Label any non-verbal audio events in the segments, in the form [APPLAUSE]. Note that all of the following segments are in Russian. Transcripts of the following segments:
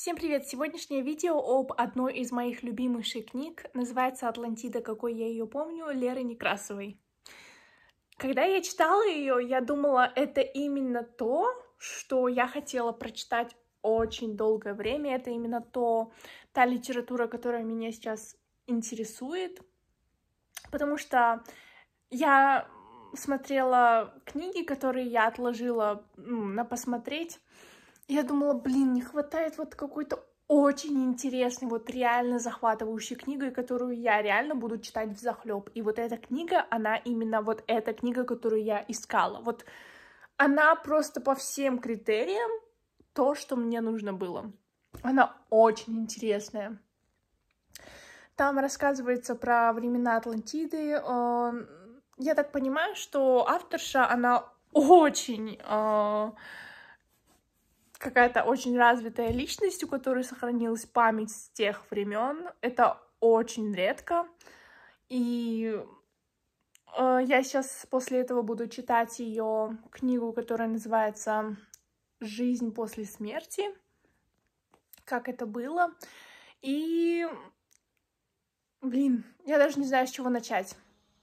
Всем привет! Сегодняшнее видео об одной из моих любимейших книг. Называется «Атлантида, какой я ее помню» Леры Некрасовой. Когда я читала ее, я думала, это именно то, что я хотела прочитать очень долгое время. Это именно то, та литература, которая меня сейчас интересует. Потому что я смотрела книги, которые я отложила на посмотреть, я думала, блин, не хватает вот какой-то очень интересной, вот реально захватывающей книгой, которую я реально буду читать в захлеб. И вот эта книга, она именно вот эта книга, которую я искала. Вот она просто по всем критериям то, что мне нужно было. Она очень интересная. Там рассказывается про времена Атлантиды. Э, я так понимаю, что авторша, она очень э, какая-то очень развитая личность, у которой сохранилась память с тех времен. Это очень редко. И э, я сейчас после этого буду читать ее книгу, которая называется «Жизнь после смерти», как это было. И, блин, я даже не знаю, с чего начать.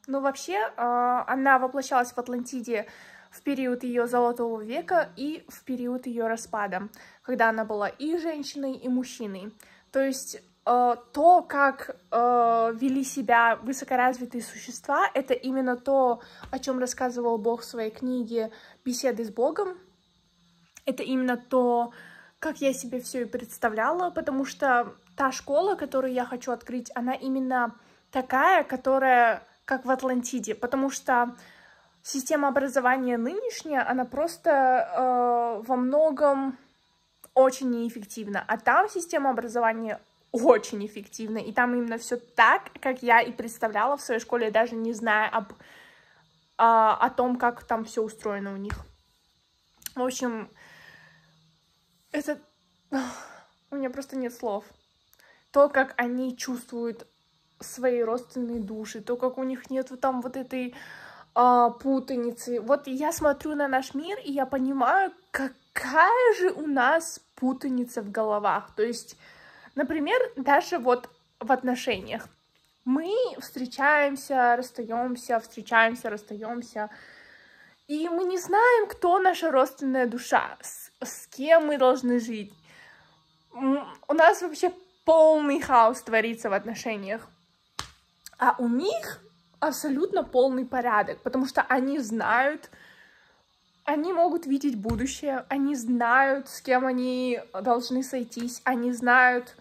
Но вообще, э, она воплощалась в Атлантиде в период ее золотого века и в период ее распада, когда она была и женщиной, и мужчиной. То есть э, то, как э, вели себя высокоразвитые существа, это именно то, о чем рассказывал Бог в своей книге «Беседы с Богом». Это именно то, как я себе все и представляла, потому что та школа, которую я хочу открыть, она именно такая, которая как в Атлантиде, потому что система образования нынешняя, она просто э, во многом очень неэффективна. А там система образования очень эффективна. И там именно все так, как я и представляла в своей школе, даже не зная об, э, о том, как там все устроено у них. В общем, это... У меня просто нет слов. То, как они чувствуют свои родственные души, то, как у них нет там вот этой а, путаницы. Вот я смотрю на наш мир, и я понимаю, какая же у нас путаница в головах. То есть, например, даже вот в отношениях. Мы встречаемся, расстаемся, встречаемся, расстаемся. И мы не знаем, кто наша родственная душа, с, с кем мы должны жить. У нас вообще полный хаос творится в отношениях. А у них абсолютно полный порядок, потому что они знают, они могут видеть будущее, они знают, с кем они должны сойтись, они знают,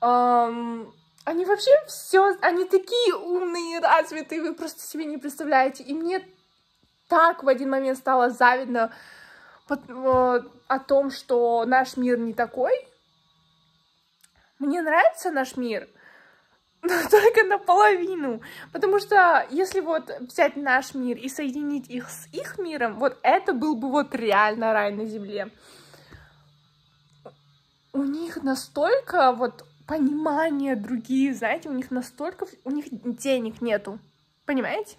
эм, они вообще все, они такие умные, развитые, вы просто себе не представляете. И мне так в один момент стало завидно э, о том, что наш мир не такой. Мне нравится наш мир, но [LAUGHS] только наполовину. Потому что если вот взять наш мир и соединить их с их миром, вот это был бы вот реально рай на земле. У них настолько вот понимание другие, знаете, у них настолько... У них денег нету, понимаете?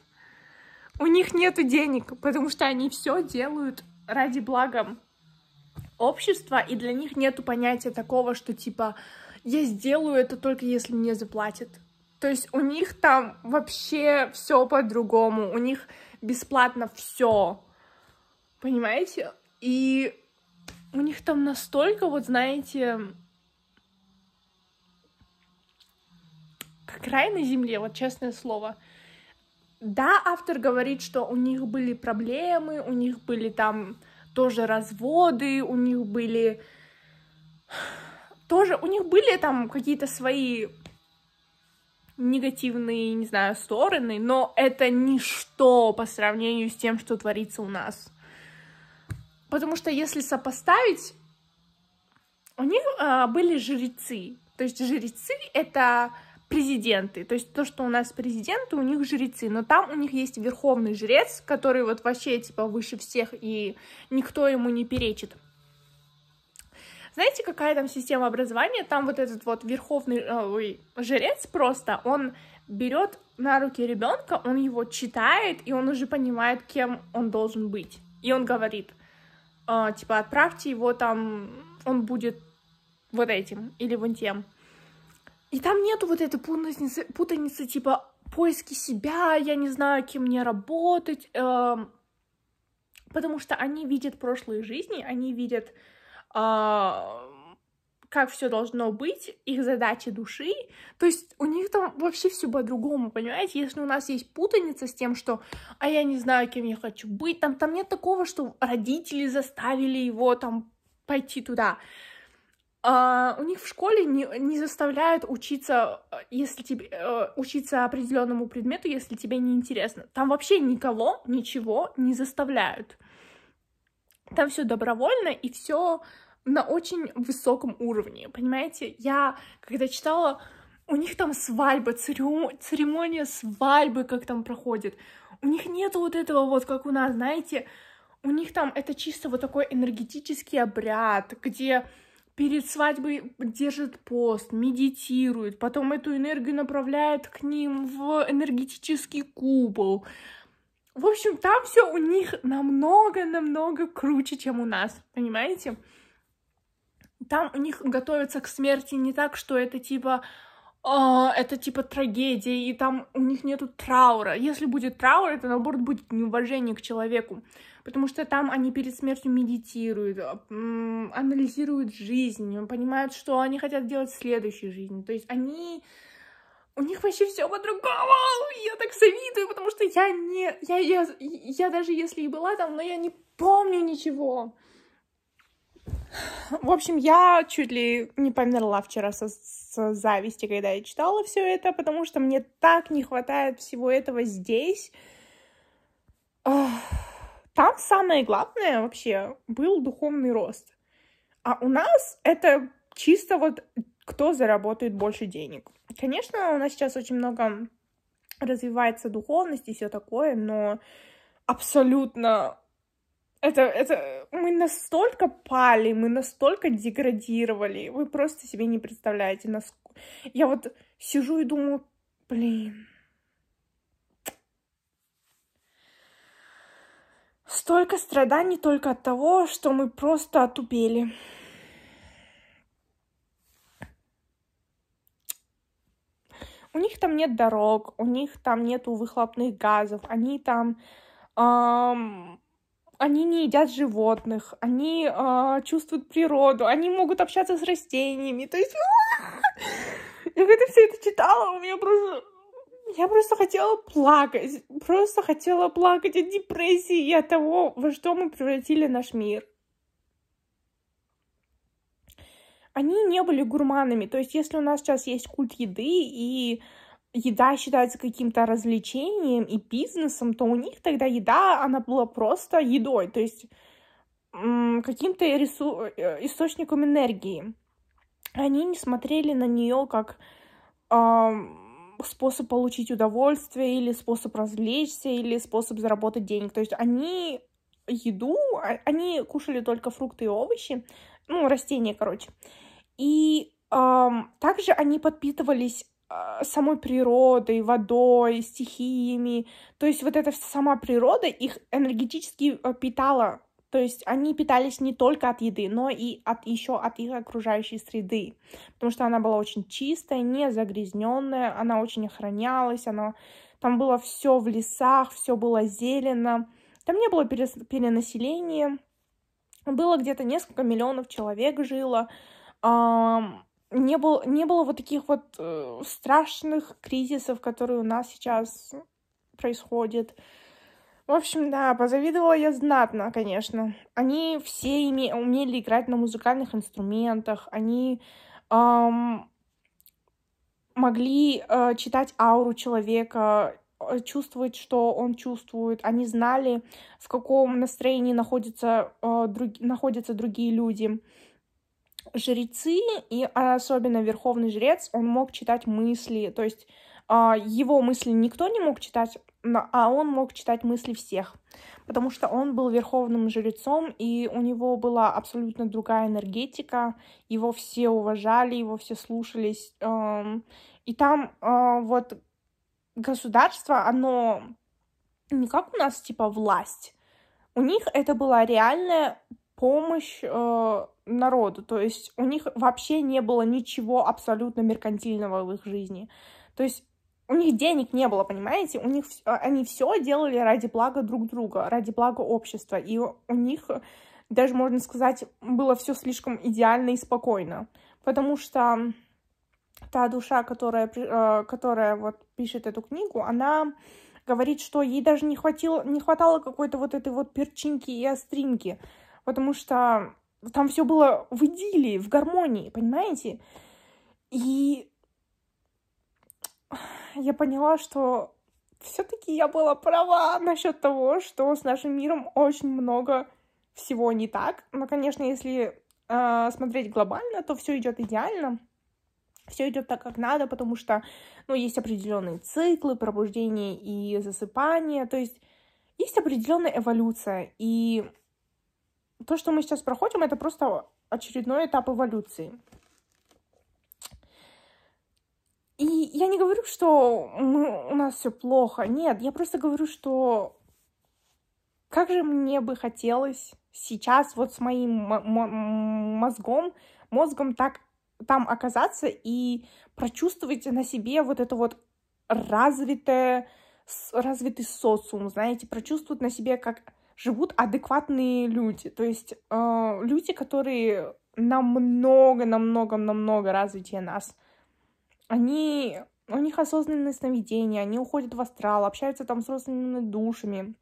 У них нету денег, потому что они все делают ради блага общества, и для них нету понятия такого, что типа я сделаю это только если мне заплатят. То есть у них там вообще все по-другому, у них бесплатно все, понимаете? И у них там настолько, вот знаете, как рай на земле, вот честное слово. Да, автор говорит, что у них были проблемы, у них были там тоже разводы, у них были тоже у них были там какие-то свои негативные, не знаю, стороны, но это ничто по сравнению с тем, что творится у нас. Потому что если сопоставить, у них э, были жрецы. То есть жрецы это президенты. То есть то, что у нас президенты, у них жрецы. Но там у них есть верховный жрец, который вот вообще типа выше всех, и никто ему не перечит. Знаете, какая там система образования? Там вот этот вот верховный э, ой, жрец просто, он берет на руки ребенка, он его читает, и он уже понимает, кем он должен быть. И он говорит, э, типа, отправьте его там, он будет вот этим или вот тем. И там нету вот этой путаницы, путаницы типа, поиски себя, я не знаю, кем мне работать, э, потому что они видят прошлые жизни, они видят а, как все должно быть, их задачи души. То есть у них там вообще все по-другому, понимаете? Если у нас есть путаница с тем, что «а я не знаю, кем я хочу быть», там, там нет такого, что родители заставили его там пойти туда. Uh, у них в школе не, не заставляют учиться, если тебе э, учиться определенному предмету, если тебе не интересно. Там вообще никого ничего не заставляют. Там все добровольно и все на очень высоком уровне, понимаете? Я, когда читала, у них там свадьба, церемония свадьбы, как там проходит. У них нету вот этого вот, как у нас, знаете, у них там это чисто вот такой энергетический обряд, где перед свадьбой держит пост, медитирует, потом эту энергию направляет к ним в энергетический купол. В общем, там все у них намного-намного круче, чем у нас, понимаете? там у них готовятся к смерти не так, что это типа э, это типа трагедия, и там у них нету траура. Если будет траур, это наоборот будет неуважение к человеку, потому что там они перед смертью медитируют, а, анализируют жизнь, понимают, что они хотят делать в следующей жизни. То есть они у них вообще все по-другому. Я так завидую, потому что я не... Я, я, я даже если и была там, но я не помню ничего. В общем, я чуть ли не померла вчера со, со зависти, когда я читала все это, потому что мне так не хватает всего этого здесь. Там самое главное вообще был духовный рост. А у нас это чисто вот кто заработает больше денег. Конечно, у нас сейчас очень много развивается духовность и все такое, но абсолютно это, это, мы настолько пали, мы настолько деградировали, вы просто себе не представляете, насколько... Я вот сижу и думаю, блин, столько страданий только от того, что мы просто отупели. У них там нет дорог, у них там нету выхлопных газов, они там эм, они не едят животных, они э, чувствуют природу, они могут общаться с растениями. То есть, [LAUGHS] я когда все это читала, у меня просто... Я просто хотела плакать, просто хотела плакать от депрессии и от того, во что мы превратили наш мир. Они не были гурманами, то есть если у нас сейчас есть культ еды и э, еда считается каким-то развлечением и бизнесом, то у них тогда еда, она была просто едой, то есть каким-то ресу... Э, источником энергии. Они не смотрели на нее как э, способ получить удовольствие или способ развлечься или способ заработать денег. То есть они еду, а, они кушали только фрукты и овощи, ну растения, короче. И э, также они подпитывались а, самой природой, водой, стихиями. То есть вот эта сама природа их энергетически э, питала. То есть они питались не только от еды, но и от еще от их окружающей среды. Потому что она была очень чистая, не загрязненная, она очень охранялась, она... там было все в лесах, все было зелено. Там не было перенаселения. Было где-то несколько миллионов человек жило не было, не было вот таких вот э, страшных кризисов, которые у нас сейчас происходят. В общем, да, позавидовала я знатно, конечно. Они все име... умели играть на музыкальных инструментах, они эм, могли э, читать ауру человека, э, чувствовать, что он чувствует. Они знали, в каком настроении находятся, э, друг... находятся другие люди жрецы, и особенно верховный жрец, он мог читать мысли, то есть а, его мысли никто не мог читать, а он мог читать мысли всех, потому что он был верховным жрецом, и у него была абсолютно другая энергетика, его все уважали, его все слушались, эм, и там э, вот государство, оно не как у нас, типа, власть, у них это была реальная помощь э, народу. То есть у них вообще не было ничего абсолютно меркантильного в их жизни. То есть у них денег не было, понимаете? У них а, они все делали ради блага друг друга, ради блага общества. И у них даже можно сказать, было все слишком идеально и спокойно. Потому что та душа, которая, э, которая вот пишет эту книгу, она говорит, что ей даже не, хватило, не хватало какой-то вот этой вот перчинки и остринки потому что там все было в идиллии, в гармонии, понимаете? И я поняла, что все-таки я была права насчет того, что с нашим миром очень много всего не так. Но, конечно, если э, смотреть глобально, то все идет идеально. Все идет так, как надо, потому что, ну, есть определенные циклы пробуждения и засыпания, то есть есть определенная эволюция. И то, что мы сейчас проходим, это просто очередной этап эволюции. И я не говорю, что мы, ну, у нас все плохо. Нет, я просто говорю, что как же мне бы хотелось сейчас вот с моим мозгом, мозгом так там оказаться и прочувствовать на себе вот это вот развитое, развитый социум, знаете, прочувствовать на себе, как живут адекватные люди, то есть э, люди, которые намного, намного, намного развитее нас. Они, у них осознанное сновидение, они уходят в астрал, общаются там с родственными душами.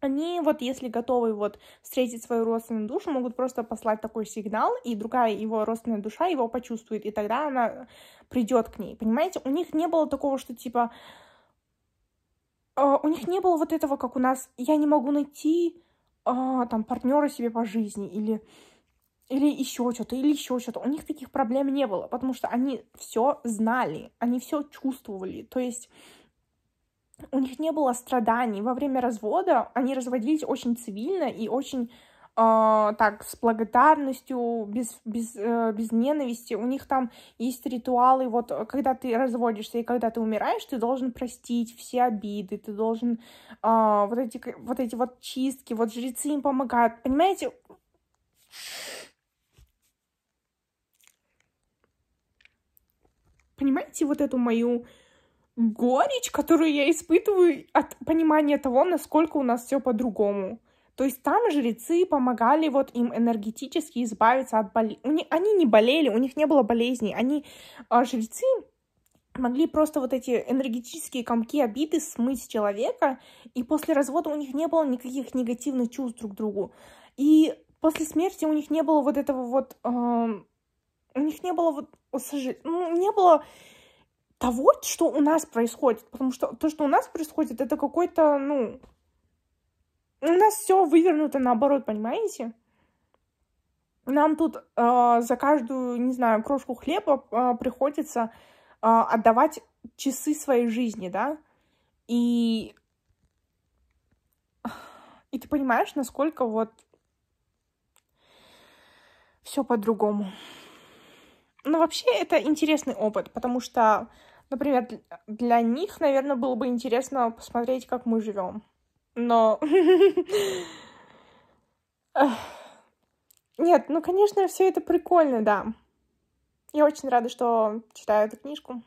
Они вот, если готовы вот встретить свою родственную душу, могут просто послать такой сигнал, и другая его родственная душа его почувствует, и тогда она придет к ней. Понимаете, у них не было такого, что типа а, у них не было вот этого, как у нас, я не могу найти а, там партнера себе по жизни или или еще что-то, или еще что-то. У них таких проблем не было, потому что они все знали, они все чувствовали. То есть у них не было страданий. Во время развода они разводились очень цивильно и очень а, так, с благодарностью, без, без, э, без ненависти. У них там есть ритуалы, вот, э, когда ты разводишься и когда ты умираешь, ты должен простить все обиды, ты должен э, вот, эти, вот эти вот чистки, вот жрецы им помогают. Понимаете? Понимаете вот эту мою горечь, которую я испытываю от понимания того, насколько у нас все по-другому. То есть там жрецы помогали вот им энергетически избавиться от болезней. Они не болели, у них не было болезней. Они, а, жрецы, могли просто вот эти энергетические комки обиды смыть с человека, и после развода у них не было никаких негативных чувств друг к другу. И после смерти у них не было вот этого вот... Эм, у них не было вот... Сожи... Ну, не было того, что у нас происходит. Потому что то, что у нас происходит, это какой-то, ну, у нас все вывернуто наоборот, понимаете? Нам тут э, за каждую, не знаю, крошку хлеба э, приходится э, отдавать часы своей жизни, да? И... И ты понимаешь, насколько вот все по-другому. Но ну, вообще это интересный опыт, потому что, например, для них, наверное, было бы интересно посмотреть, как мы живем но... [LAUGHS] Нет, ну, конечно, все это прикольно, да. Я очень рада, что читаю эту книжку.